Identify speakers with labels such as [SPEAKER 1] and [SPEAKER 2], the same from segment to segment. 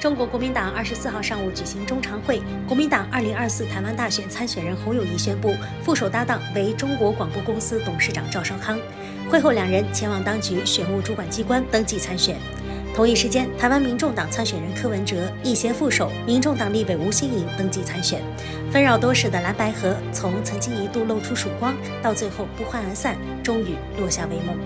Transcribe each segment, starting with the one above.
[SPEAKER 1] 中国国民党二十四号上午举行中常会，国民党二零二四台湾大选参选人侯友谊宣布副手搭档为中国广播公司董事长赵少康。会后两人前往当局选务主管机关登记参选。同一时间，台湾民众党参选人柯文哲亦携副手民众党立委吴新颖登记参选。纷扰多时的蓝白河，从曾经一度露出曙光，到最后不欢而散，终于落下帷幕。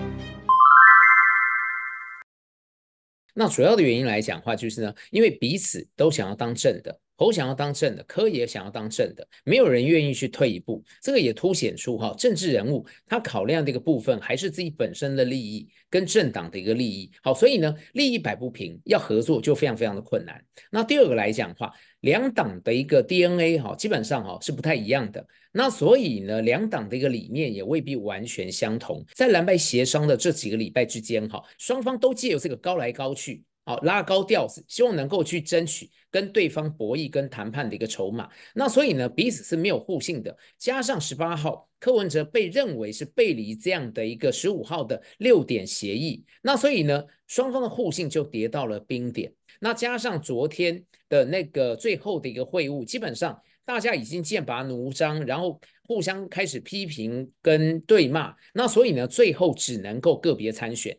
[SPEAKER 1] 那主要的原因来讲话，就是呢，因为彼此都想要当正的。侯想要当政的，柯也想要当政的，没有人愿意去退一步。这个也凸显出哈，政治人物他考量的一个部分，还是自己本身的利益跟政党的一个利益。好，所以呢，利益摆不平，要合作就非常非常的困难。那第二个来讲的话，两党的一个 DNA 哈，基本上哈是不太一样的。那所以呢，两党的一个理念也未必完全相同。在蓝白协商的这几个礼拜之间，哈，双方都借由这个高来高去。好拉高调，子，希望能够去争取跟对方博弈跟谈判的一个筹码。那所以呢，彼此是没有互信的。加上十八号柯文哲被认为是背离这样的一个十五号的六点协议，那所以呢，双方的互信就跌到了冰点。那加上昨天的那个最后的一个会晤，基本上大家已经剑拔弩张，然后互相开始批评跟对骂。那所以呢，最后只能够个别参选。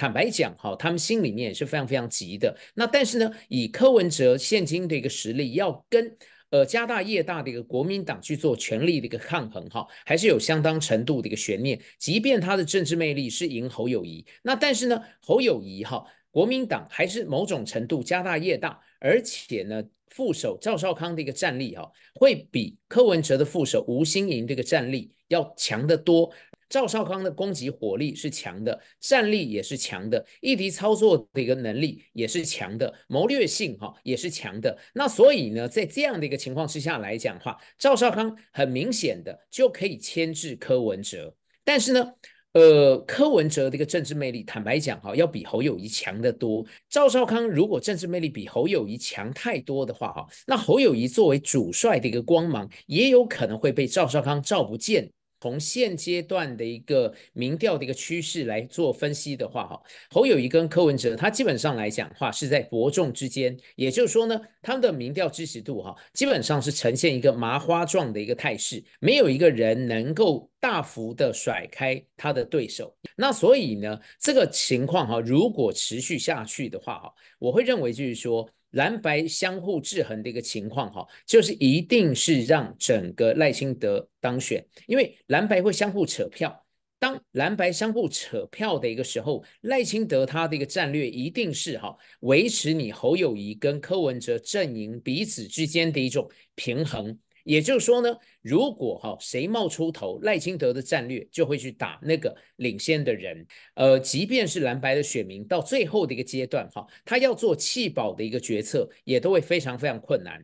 [SPEAKER 1] 坦白讲，哈，他们心里面是非常非常急的。那但是呢，以柯文哲现今的一个实力，要跟呃家大业大的一个国民党去做权力的一个抗衡，哈，还是有相当程度的一个悬念。即便他的政治魅力是赢侯友谊，那但是呢，侯友谊哈，国民党还是某种程度家大业大，而且呢，副手赵少康的一个战力哈，会比柯文哲的副手吴心盈这个战力要强得多。赵少康的攻击火力是强的，战力也是强的，议题操作的一个能力也是强的，谋略性哈也是强的。那所以呢，在这样的一个情况之下来讲话，赵少康很明显的就可以牵制柯文哲。但是呢，呃，柯文哲的一个政治魅力，坦白讲哈，要比侯友谊强得多。赵少康如果政治魅力比侯友谊强太多的话哈，那侯友谊作为主帅的一个光芒，也有可能会被赵少康照不见。从现阶段的一个民调的一个趋势来做分析的话，哈，侯友谊跟柯文哲，他基本上来讲话是在伯仲之间，也就是说呢，他们的民调支持度，哈，基本上是呈现一个麻花状的一个态势，没有一个人能够大幅的甩开他的对手。那所以呢，这个情况哈，如果持续下去的话，哈，我会认为就是说。蓝白相互制衡的一个情况，哈，就是一定是让整个赖清德当选，因为蓝白会相互扯票。当蓝白相互扯票的一个时候，赖清德他的一个战略一定是哈，维持你侯友谊跟柯文哲阵营彼此之间的一种平衡。也就是说呢，如果哈谁冒出头，赖清德的战略就会去打那个领先的人，呃，即便是蓝白的选民，到最后的一个阶段哈，他要做弃保的一个决策，也都会非常非常困难。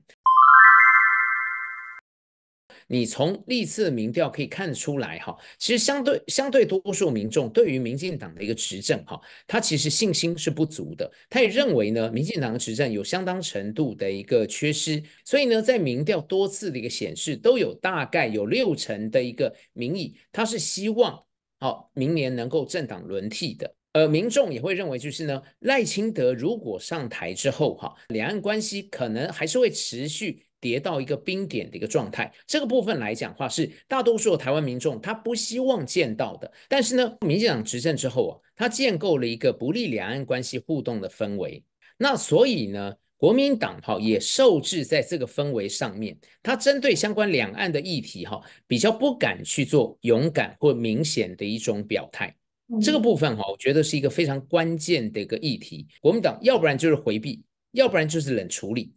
[SPEAKER 1] 你从历次民调可以看出来，哈，其实相对相对多数民众对于民进党的一个执政，哈，他其实信心是不足的，他也认为呢，民进党的执政有相当程度的一个缺失，所以呢，在民调多次的一个显示，都有大概有六成的一个民意，他是希望，好，明年能够政党轮替的，呃，民众也会认为就是呢，赖清德如果上台之后，哈，两岸关系可能还是会持续。跌到一个冰点的一个状态，这个部分来讲的话是大多数台湾民众他不希望见到的。但是呢，民进党执政之后啊，他建构了一个不利两岸关系互动的氛围。那所以呢，国民党哈也受制在这个氛围上面，他针对相关两岸的议题哈，比较不敢去做勇敢或明显的一种表态。这个部分哈，我觉得是一个非常关键的一个议题。国民党要不然就是回避，要不然就是冷处理。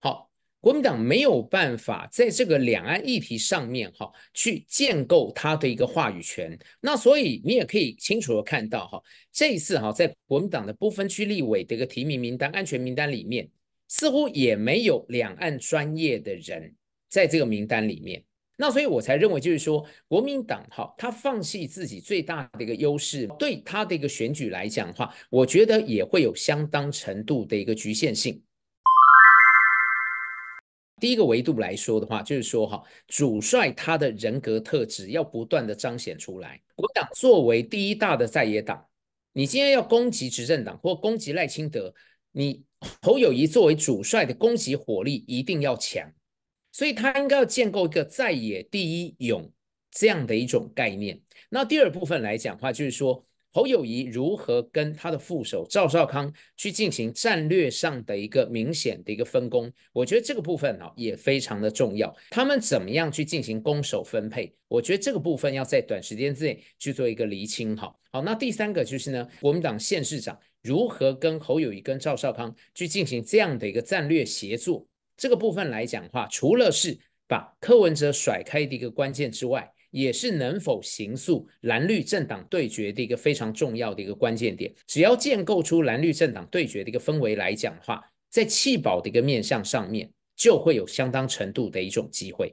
[SPEAKER 1] 好。国民党没有办法在这个两岸议题上面哈去建构他的一个话语权，那所以你也可以清楚的看到哈，这一次哈在国民党的不分区立委的一个提名名单、安全名单里面，似乎也没有两岸专业的人在这个名单里面，那所以我才认为就是说国民党哈他放弃自己最大的一个优势，对他的一个选举来讲的话，我觉得也会有相当程度的一个局限性。第一个维度来说的话，就是说哈，主帅他的人格特质要不断的彰显出来。国党作为第一大的在野党，你今天要攻击执政党或攻击赖清德，你侯友谊作为主帅的攻击火力一定要强，所以他应该要建构一个在野第一勇这样的一种概念。那第二部分来讲的话，就是说。侯友谊如何跟他的副手赵少康去进行战略上的一个明显的一个分工？我觉得这个部分哈也非常的重要。他们怎么样去进行攻守分配？我觉得这个部分要在短时间之内去做一个厘清。好，好，那第三个就是呢，国民党县市长如何跟侯友谊跟赵少康去进行这样的一个战略协作？这个部分来讲话，除了是把柯文哲甩开的一个关键之外。也是能否行诉蓝绿政党对决的一个非常重要的一个关键点。只要建构出蓝绿政党对决的一个氛围来讲的话，在弃宝的一个面向上面，就会有相当程度的一种机会。